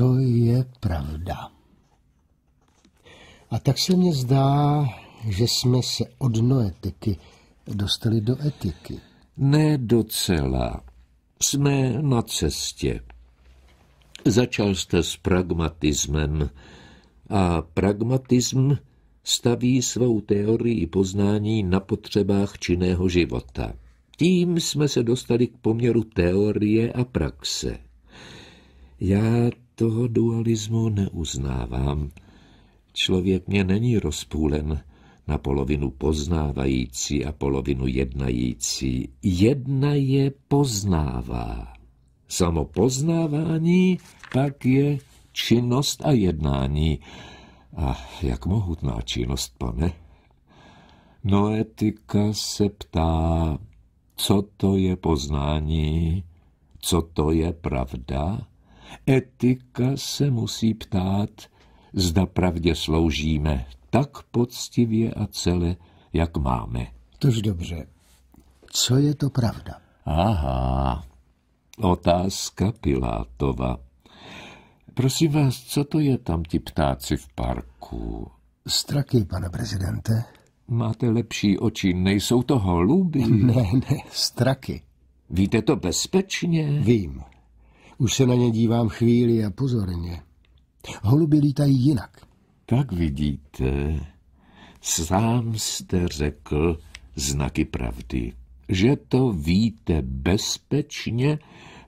co je pravda. A tak se mně zdá, že jsme se od noetiky dostali do etiky. Ne docela. Jsme na cestě. Začal jste s pragmatismem a pragmatism staví svou teorii poznání na potřebách činného života. Tím jsme se dostali k poměru teorie a praxe. Já toho dualismu neuznávám. Člověk mě není rozpůlen na polovinu poznávající a polovinu jednající. Jedna je poznává. Samo poznávání pak je činnost a jednání. A jak mohutná činnost, pane? Noetika se ptá, co to je poznání, co to je pravda, Etika se musí ptát, zda pravdě sloužíme tak poctivě a celé, jak máme. Tož dobře. Co je to pravda? Aha, otázka Pilátova. Prosím vás, co to je tam ti ptáci v parku? Straky, pane prezidente. Máte lepší oči, nejsou to holuby? Ne, ne, straky. Víte to bezpečně? Vím. Už se na ně dívám chvíli a pozorně. Holuby lítají jinak. Tak vidíte, sám jste řekl znaky pravdy, že to víte bezpečně,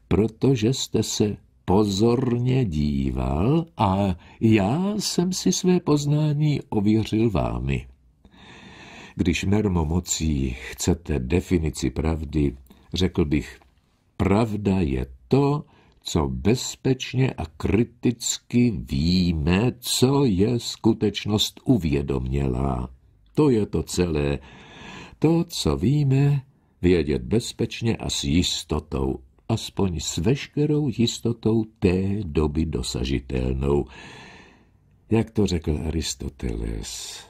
protože jste se pozorně díval a já jsem si své poznání ověřil vámi. Když mermomocí chcete definici pravdy, řekl bych, pravda je to, co bezpečně a kriticky víme, co je skutečnost uvědomělá. To je to celé. To, co víme, vědět bezpečně a s jistotou, aspoň s veškerou jistotou té doby dosažitelnou. Jak to řekl Aristoteles,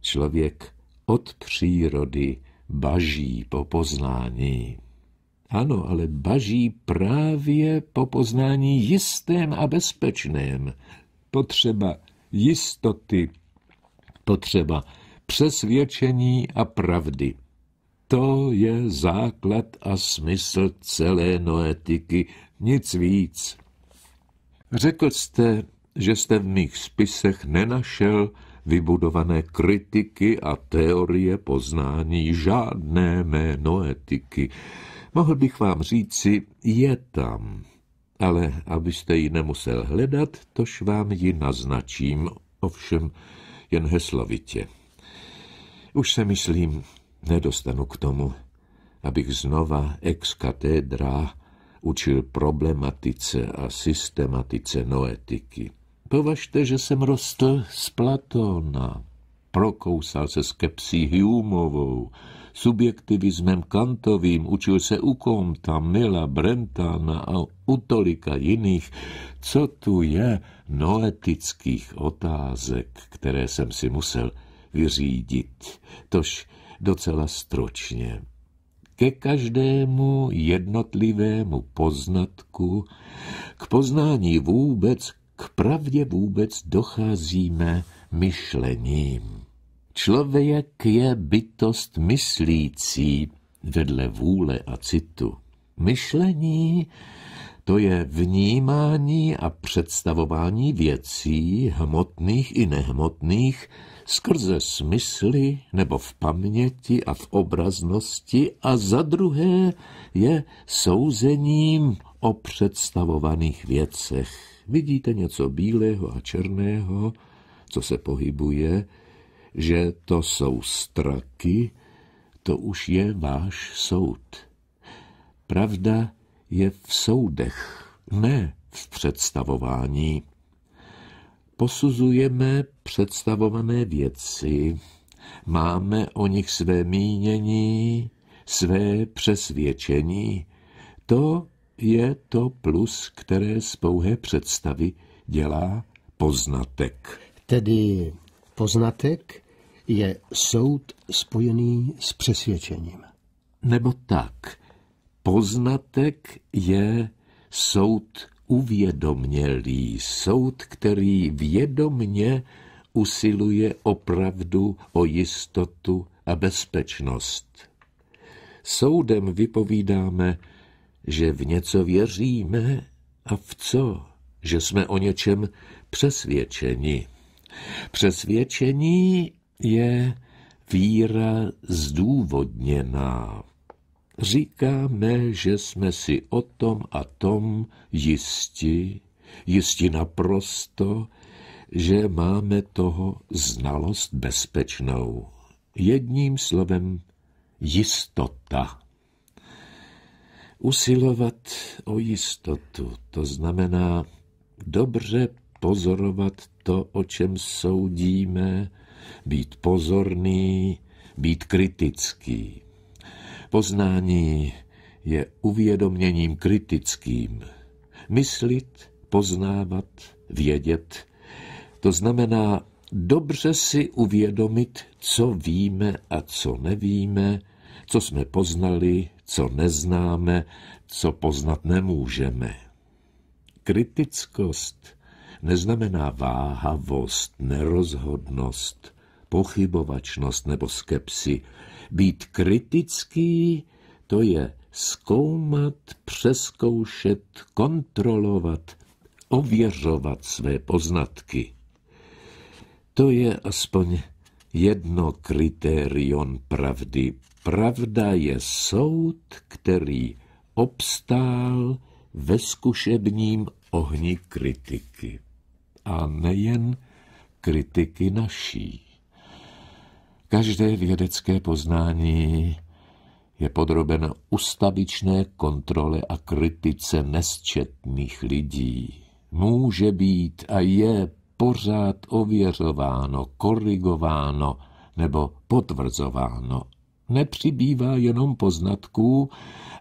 člověk od přírody baží po poznání. Ano, ale baží právě po poznání jistém a bezpečném. Potřeba jistoty, potřeba přesvědčení a pravdy. To je základ a smysl celé noetiky, nic víc. Řekl jste, že jste v mých spisech nenašel vybudované kritiky a teorie poznání žádné mé noetiky. Mohl bych vám říci, je tam, ale abyste ji nemusel hledat, tož vám ji naznačím, ovšem jen heslovitě. Už se myslím, nedostanu k tomu, abych znova ex katedra učil problematice a systematice noetiky. Považte, že jsem rostl z Platona prokousal se skepsí Humeovou, subjektivismem Kantovým, učil se u Comta, Mila, Brentana a u tolika jiných, co tu je noetických otázek, které jsem si musel vyřídit, tož docela stročně. Ke každému jednotlivému poznatku, k poznání vůbec k pravdě vůbec docházíme myšlením. Člověk je bytost myslící vedle vůle a citu. Myšlení to je vnímání a představování věcí, hmotných i nehmotných, skrze smysly nebo v paměti a v obraznosti a za druhé je souzením o představovaných věcech. Vidíte něco bílého a černého, co se pohybuje, že to jsou straky, to už je váš soud. Pravda je v soudech, ne v představování. Posuzujeme představované věci, máme o nich své mínění, své přesvědčení. To je to plus, které z pouhé představy dělá poznatek. Tedy poznatek je soud spojený s přesvědčením. Nebo tak. Poznatek je soud uvědomělý, soud, který vědomně usiluje o pravdu, o jistotu a bezpečnost. Soudem vypovídáme že v něco věříme a v co, že jsme o něčem přesvědčeni. Přesvědčení je víra zdůvodněná. Říkáme, že jsme si o tom a tom jisti, jisti naprosto, že máme toho znalost bezpečnou. Jedním slovem jistota. Usilovat o jistotu, to znamená dobře pozorovat to, o čem soudíme, být pozorný, být kritický. Poznání je uvědoměním kritickým. Myslit, poznávat, vědět, to znamená dobře si uvědomit, co víme a co nevíme, co jsme poznali co neznáme, co poznat nemůžeme. Kritickost neznamená váhavost, nerozhodnost, pochybovačnost nebo skepsi. Být kritický to je zkoumat, přeskoušet, kontrolovat, ověřovat své poznatky. To je aspoň jedno kritérion pravdy Pravda je soud, který obstál ve zkušebním ohni kritiky. A nejen kritiky naší. Každé vědecké poznání je podrobeno ustavičné kontrole a kritice nesčetných lidí. Může být a je pořád ověřováno, korigováno nebo potvrzováno nepřibývá jenom poznatků,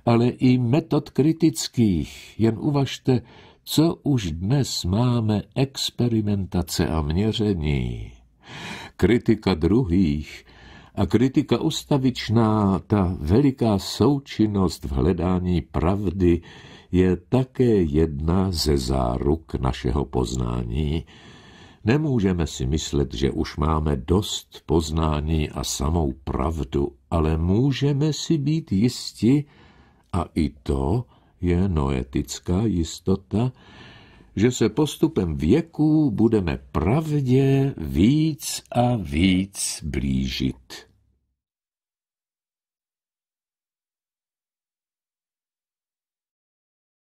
ale i metod kritických. Jen uvažte, co už dnes máme experimentace a měření. Kritika druhých a kritika ustavičná, ta veliká součinnost v hledání pravdy, je také jedna ze záruk našeho poznání, Nemůžeme si myslet, že už máme dost poznání a samou pravdu, ale můžeme si být jisti, a i to je noetická jistota, že se postupem věků budeme pravdě víc a víc blížit.